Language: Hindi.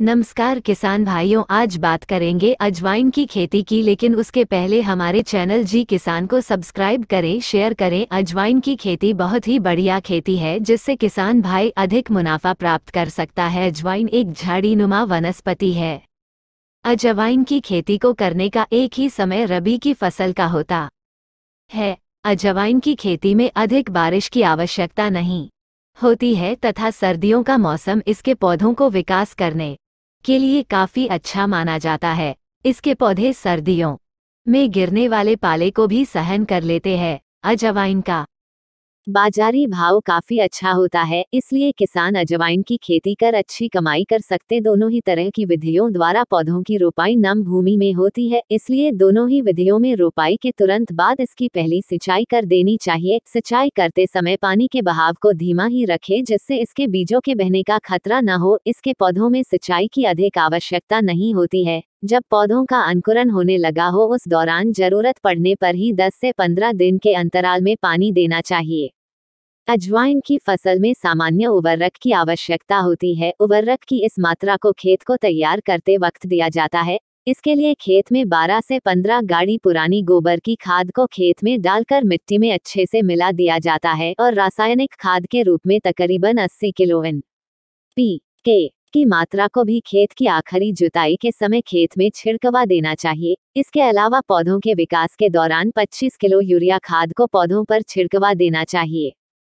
नमस्कार किसान भाइयों आज बात करेंगे अजवाइन की खेती की लेकिन उसके पहले हमारे चैनल जी किसान को सब्सक्राइब करें शेयर करें अजवाइन की खेती बहुत ही बढ़िया खेती है जिससे किसान भाई अधिक मुनाफा प्राप्त कर सकता है अजवाइन एक झाड़ी नुमा वनस्पति है अजवाइन की खेती को करने का एक ही समय रबी की फसल का होता है अजवाइन की खेती में अधिक बारिश की आवश्यकता नहीं होती है तथा सर्दियों का मौसम इसके पौधों को विकास करने के लिए काफी अच्छा माना जाता है इसके पौधे सर्दियों में गिरने वाले पाले को भी सहन कर लेते हैं अजवाइन का बाजारी भाव काफी अच्छा होता है इसलिए किसान अजवाइन की खेती कर अच्छी कमाई कर सकते दोनों ही तरह की विधियों द्वारा पौधों की रोपाई नम भूमि में होती है इसलिए दोनों ही विधियों में रोपाई के तुरंत बाद इसकी पहली सिंचाई कर देनी चाहिए सिंचाई करते समय पानी के बहाव को धीमा ही रखे जिससे इसके बीजों के बहने का खतरा न हो इसके पौधों में सिंचाई की अधिक आवश्यकता नहीं होती है जब पौधों का अंकुरन होने लगा हो उस दौरान जरूरत पड़ने पर ही 10 से 15 दिन के अंतराल में पानी देना चाहिए अजवाइन की फसल में सामान्य उर्वरक की आवश्यकता होती है उर्वरक की इस मात्रा को खेत को तैयार करते वक्त दिया जाता है इसके लिए खेत में 12 से 15 गाड़ी पुरानी गोबर की खाद को खेत में डालकर मिट्टी में अच्छे से मिला दिया जाता है और रासायनिक खाद के रूप में तकरीबन 80 किलो एन पी के की मात्रा को भी खेत की आखिरी जुताई के समय खेत में छिड़कवा देना चाहिए इसके अलावा पौधों के विकास के दौरान 25 किलो यूरिया खाद को पौधों पर छिड़कवा देना चाहिए